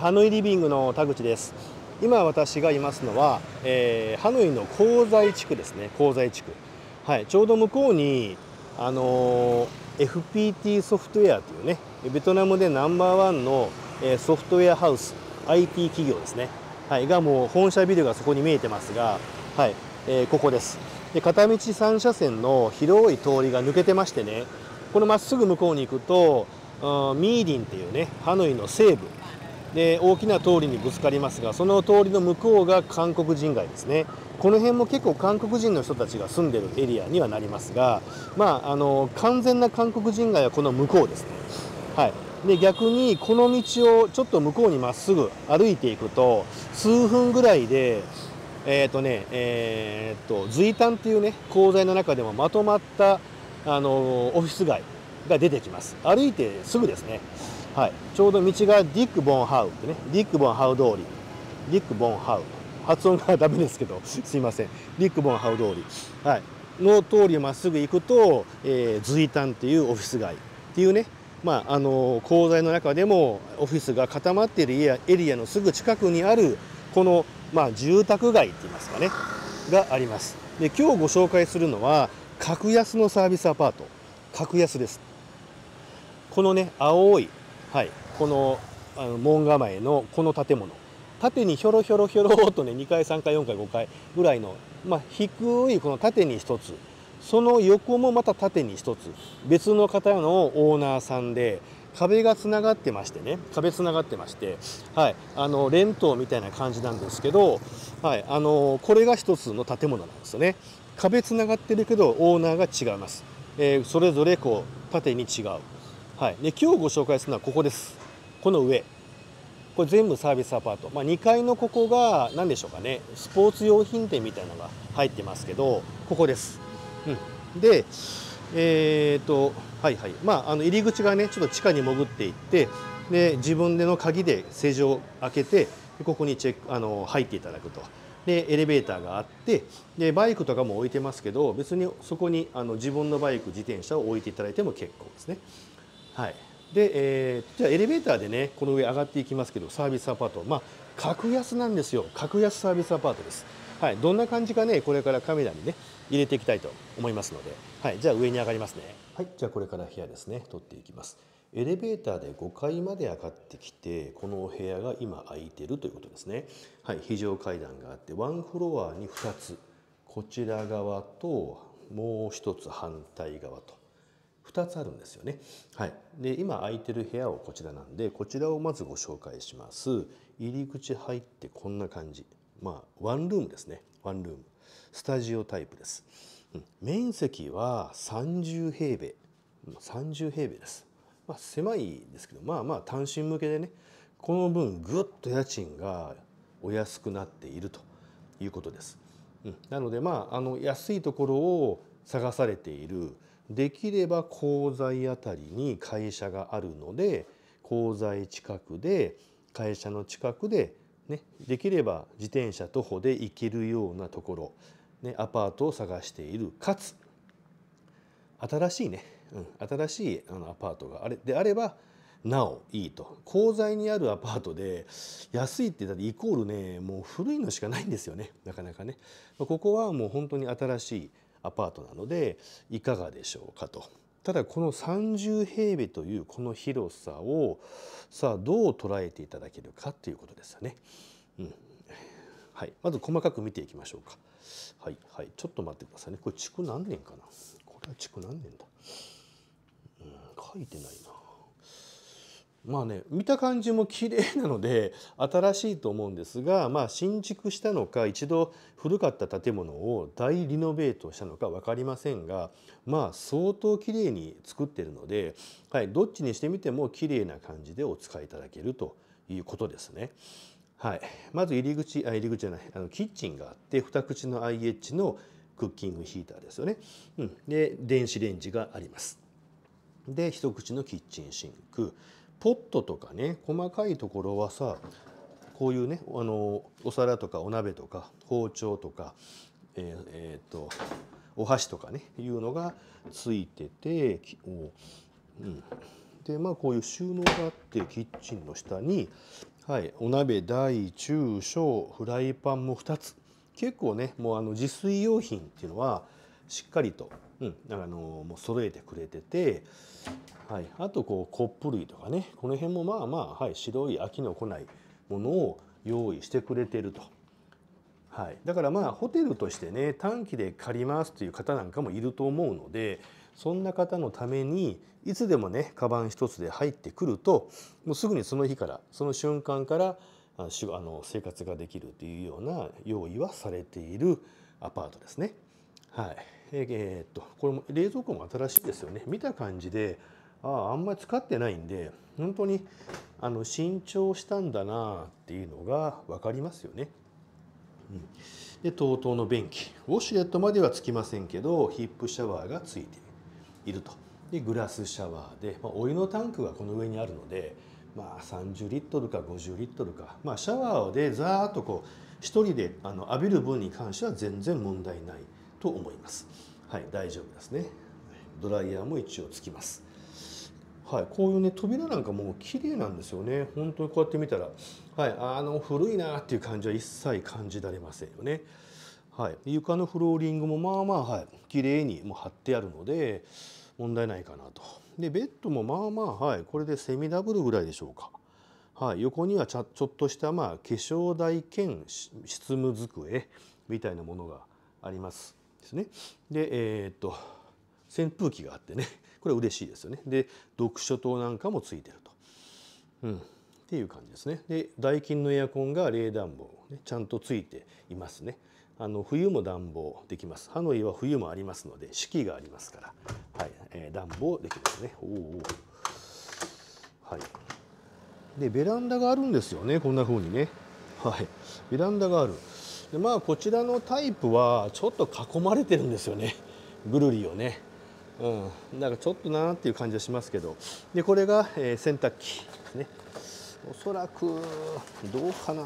ハノイリビングの田口です今私がいますのは、えー、ハノイの鉱材地区ですね鉱材地区、はい、ちょうど向こうに、あのー、FPT ソフトウェアというねベトナムでナンバーワンの、えー、ソフトウェアハウス IT 企業ですね、はい、がもう本社ビルがそこに見えてますが、はいえー、ここですで片道3車線の広い通りが抜けてましてねこのまっすぐ向こうに行くとミーリンっていうねハノイの西部で大きな通りにぶつかりますがその通りの向こうが韓国人街ですねこの辺も結構韓国人の人たちが住んでるエリアにはなりますがまああの完全な韓国人街はこの向こうですねはいで逆にこの道をちょっと向こうにまっすぐ歩いていくと数分ぐらいでえっ、ー、とねえっ、ー、と随丹っていうね鉱材の中でもまとまったあのオフィス街が出てきます歩いてすぐですねはいちょうど道がディック・ボンハウってねディック・ボンハウ通りディック・ボンハウ発音がダメですけど すいませんディック・ボンハウ通りはいの通りをまっすぐ行くと、えー、随丹っていうオフィス街っていうねまあ、あの鉱材の中でもオフィスが固まっているエリアのすぐ近くにあるこの、まあ、住宅街って言いますかねがありますで今日ご紹介するのは格安のサービスアパート格安ですこのね青い、はい、このあの門構えのこの建物縦にひょろひょろひょろっとね2階3階4階5階ぐらいの、まあ、低いこの縦に1つその横もまた縦に1つ別の方のオーナーさんで壁がつながってましてね壁つながってまして、はい、あのレントみたいな感じなんですけど、はい、あのこれが1つの建物なんですよね壁つながってるけどオーナーが違います、えー、それぞれこう縦に違う、はい、で今日ご紹介するのはここですこの上これ全部サービスアパート、まあ、2階のここが何でしょうかねスポーツ用品店みたいなのが入ってますけどここですうん、でえーと、はいはいまああの入り口がねちょっと地下に潜っていってで自分での鍵で施錠を開けてここにチェックあの入っていただくとでエレベーターがあってでバイクとかも置いてますけど別にそこにあの自分のバイク自転車を置いていただいても結構ですね。はい、で、えー、じゃあエレベーターでねこの上上がっていきますけどサービスアパートまあ格安なんですよ格安サービスアパートです。はい、どんな感じかねこれからカメラにね入れていきたいと思いますので、はい、じゃあ上に上がりますねはいじゃあこれから部屋ですね撮っていきますエレベーターで5階まで上がってきてこのお部屋が今空いてるということですねはい非常階段があってワンフロアに2つこちら側ともう一つ反対側と2つあるんですよね。はい、で今空いてる部屋をこちらなんでこちらをまずご紹介します。入り口入ってこんな感じ。まあ、ワンルームですねワンルームスタジオタイプです、うん、面積は30平米30平米です、まあ、狭いですけどまあまあ単身向けでねこの分ぐっと家賃がお安くなっているということです、うん、なのでまああの安いところを探されているできれば鉱材あたりに会社があるので鉱材近くで会社の近くでね、できれば自転車徒歩で行けるようなところ、ね、アパートを探しているかつ新しいね、うん、新しいあのアパートがあれであればなおいいと鉱材にあるアパートで安いってだってイコールねもう古いのしかないんですよねなかなかねここはもう本当に新しいアパートなのでいかがでしょうかとただこの30平米というこの広さをさあどう捉えていただけるかということですよね。うんはい、まず細かく見ていきましょうか。はいはい、ちょっと待ってくださいね。これ築何年かなこれは築何年だ、うん、書いてないな。まあね見た感じも綺麗なので新しいと思うんですが、まあ、新築したのか一度古かった建物を大リノベートしたのか分かりませんが、まあ、相当綺麗に作ってるので、はい、どっちにしてみても綺麗な感じでお使いいただけるということですね。はい、まず入り口あ入り口じゃないあのキッチンがあって2口の IH のクッキングヒーターですよね。うん、で電子レンジがあります。で一口のキッチンシンクポットとかね細かいところはさこういうねあのお皿とかお鍋とか包丁とか、えーえー、とお箸とかねいうのがついてて、うん、でまあこういう収納があってキッチンの下に、はい、お鍋大中小フライパンも2つ結構ねもうあの自炊用品っていうのはしっかりとうん、あのもう揃えてくれてて、はい、あとこうコップ類とかねこの辺もまあまあ、はい、白い飽きの来ないものを用意してくれてると。はい、だからまあホテルとしてね短期で借りますという方なんかもいると思うのでそんな方のためにいつでもねカバン一つで入ってくるともうすぐにその日からその瞬間からあの生活ができるというような用意はされているアパートですね。はい。えー、っと、これも冷蔵庫も新しいですよね。見た感じで、ああ、あんまり使ってないんで、本当に、あの、新調したんだなっていうのが分かりますよね。うん、で、TOTO の便器。ウォシュレットまではつきませんけど、ヒップシャワーがついていると。で、グラスシャワーで、まあ、お湯のタンクがこの上にあるので、まあ、30リットルか50リットルか、まあ、シャワーでザーッとこう1人であの浴びる分に関しては全然問題ないと思います。はい、大丈夫ですね。ドライヤーも一応つきます。はい、こういうね扉なんかもう綺麗なんですよね本当にこうやって見たら、はい、あの古いなっていう感じは一切感じられませんよね、はい、床のフローリングもまあまあ、はい、綺麗にもう貼ってあるので問題ないかなとでベッドもまあまあ、はい、これでセミダブルぐらいでしょうか、はい、横にはちょっとした、まあ、化粧台兼執務机みたいなものがありますですね。で、えー、っと、扇風機があってね、これ嬉しいですよね。で、読書灯なんかもついてると。うん。っていう感じですね。で、ダイキンのエアコンが冷暖房、ね、ちゃんとついていますね。あの冬も暖房できます。ハノイは冬もありますので、四季がありますから、はい、えー、暖房できますね。おお。はい。で、ベランダがあるんですよね。こんな風にね。はい。ベランダがある。でまあこちらのタイプはちょっと囲まれてるんですよねぐるりをねうんんかちょっとなーっていう感じはしますけどでこれが、えー、洗濯機ですねおそらくどうかな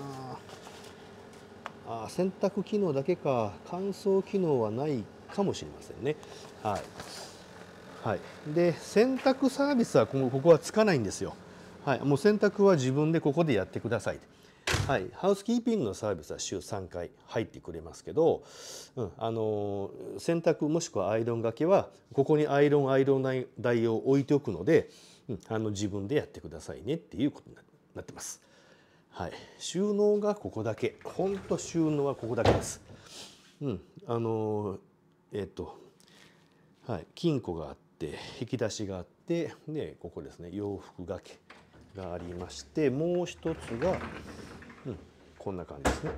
あ洗濯機能だけか乾燥機能はないかもしれませんねはい、はい、で洗濯サービスはここはつかないんですよはいもう洗濯は自分でここでやってくださいはい、ハウスキーピングのサービスは週3回入ってくれますけど、うん、あの洗濯もしくはアイロンがけはここにアイロンアイロン台を置いておくので、うん、あの自分でやってくださいねっていうことになってます。はい、収納がここだけほんと収納はここだけです。うん、あのえっとはい金庫があって引き出しがあってでここですね洋服がけがありましてもう一つがこんな感じですね。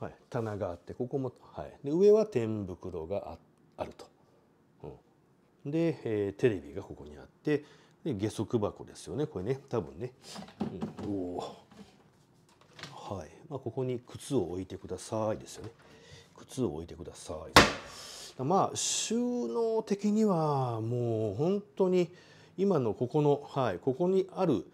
はい、棚があってここも、はい、で上は天袋があると。うん、で、えー、テレビがここにあってで下足箱ですよねこれね多分ね。うん、おはいまあ、ここに靴を置いてくださいですよね。靴を置いてください。まあ収納的にはもう本当に今のここの、はい、ここにある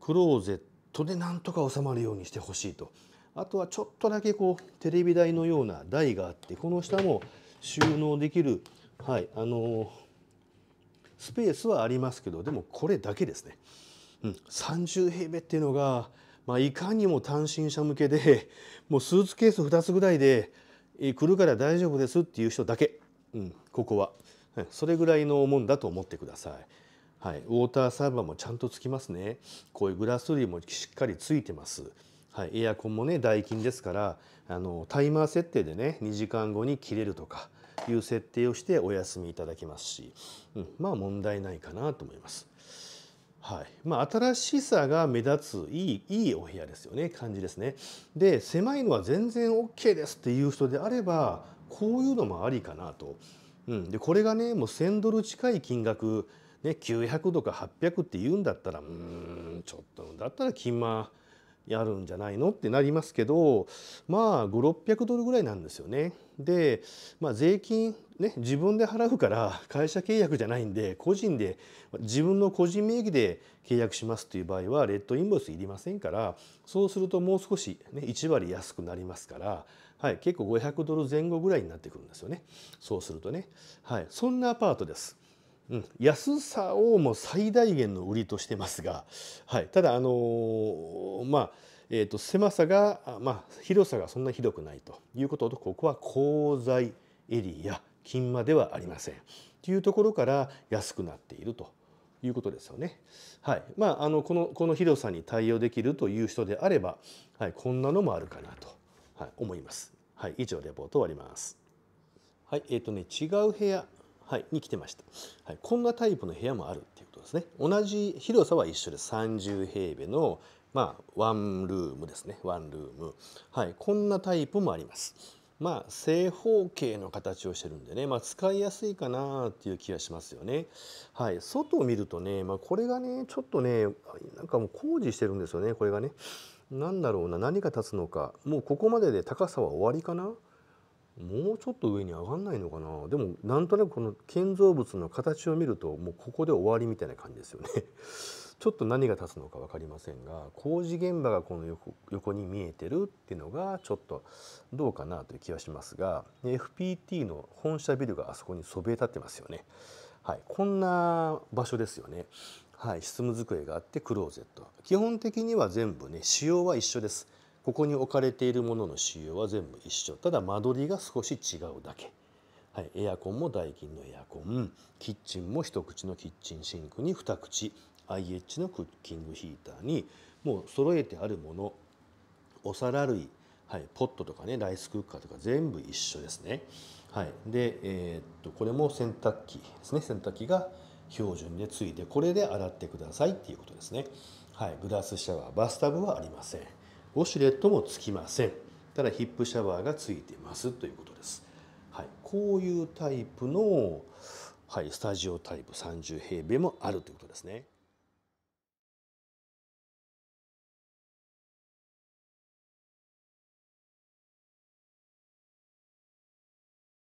クローゼットトでなんとか収まるようにしてほしいとあとはちょっとだけこうテレビ台のような台があってこの下も収納できる、はいあのー、スペースはありますけどでもこれだけですね、うん、30平米っていうのが、まあ、いかにも単身者向けでもうスーツケース2つぐらいで、えー、来るから大丈夫ですっていう人だけ、うん、ここは、はい、それぐらいのもんだと思ってください。はい、ウォーターサーバーもちゃんとつきますね。こういうグラストリーもしっかりついてます。はい、エアコンもね、ダイキンですから、あの、タイマー設定でね、2時間後に切れるとかいう設定をしてお休みいただけますし、うん、まあ問題ないかなと思います。はい。まあ、新しさが目立つ、いい、いいお部屋ですよね、感じですね。で、狭いのは全然 OK ですっていう人であれば、こういうのもありかなと。うん。で、これがね、もう1000ドル近い金額、ね、900とか800って言うんだったらうんちょっとだったら金間やるんじゃないのってなりますけどまあ5600ドルぐらいなんですよね。で、まあ、税金、ね、自分で払うから会社契約じゃないんで個人で自分の個人名義で契約しますという場合はレッドインボイスいりませんからそうするともう少し、ね、1割安くなりますから、はい、結構500ドル前後ぐらいになってくるんですよねそうするとね。はい、そんなアパートです。うん、安さをも最大限の売りとしてますが、はい、ただあのー、まあえーと、狭さが、まあ、広さがそんなひどくないということとここは鉱材エリア金間ではありませんというところから安くなっているということですよね。はいまあ、あのこのこの広さに対応できるという人であれば、はい、こんなのもあるかなと、はい、思います。はい、以上レポート終わります。はいえーとね、違う部屋はい、に来てました、はい、こんなタイプの部屋もあるっていうことですね同じ広さは一緒で30平米のまあワンルームですねワンルーム、はい、こんなタイプもありますまあ正方形の形をしてるんでね、まあ、使いやすいかなっていう気がしますよね。はい、外を見るとね、まあ、これがねちょっとねなんかもう工事してるんですよねこれがね。何だろうな何が立つのかもうここまでで高さは終わりかなもうちょっと上に上がんないのかなでもなんとなくこの建造物の形を見るともうここで終わりみたいな感じですよね ちょっと何が立つのか分かりませんが工事現場がこの横横に見えてるっていうのがちょっとどうかなという気はしますが FPT の本社ビルがあそこにそびえ立ってますよね。はい、こんな場所ですよね。はい、執務机があってクローゼット基本的には全部ね仕様は一緒です。ここに置かれているものの仕様は全部一緒ただ間取りが少し違うだけ、はい、エアコンもダイキンのエアコンキッチンも一口のキッチンシンクに二口 IH のクッキングヒーターにもう揃えてあるものお皿類、はい、ポットとかねライスクッカーとか全部一緒ですね。はい、で、えー、っとこれも洗濯機ですね洗濯機が標準でついてこれで洗ってくださいっていうことですね。はい、グラスシャワーバスタブはありません。ウォシュレットもつきませんただヒップシャワーがついてますということです、はい、こういうタイプの、はい、スタジオタイプ30平米もあるということですね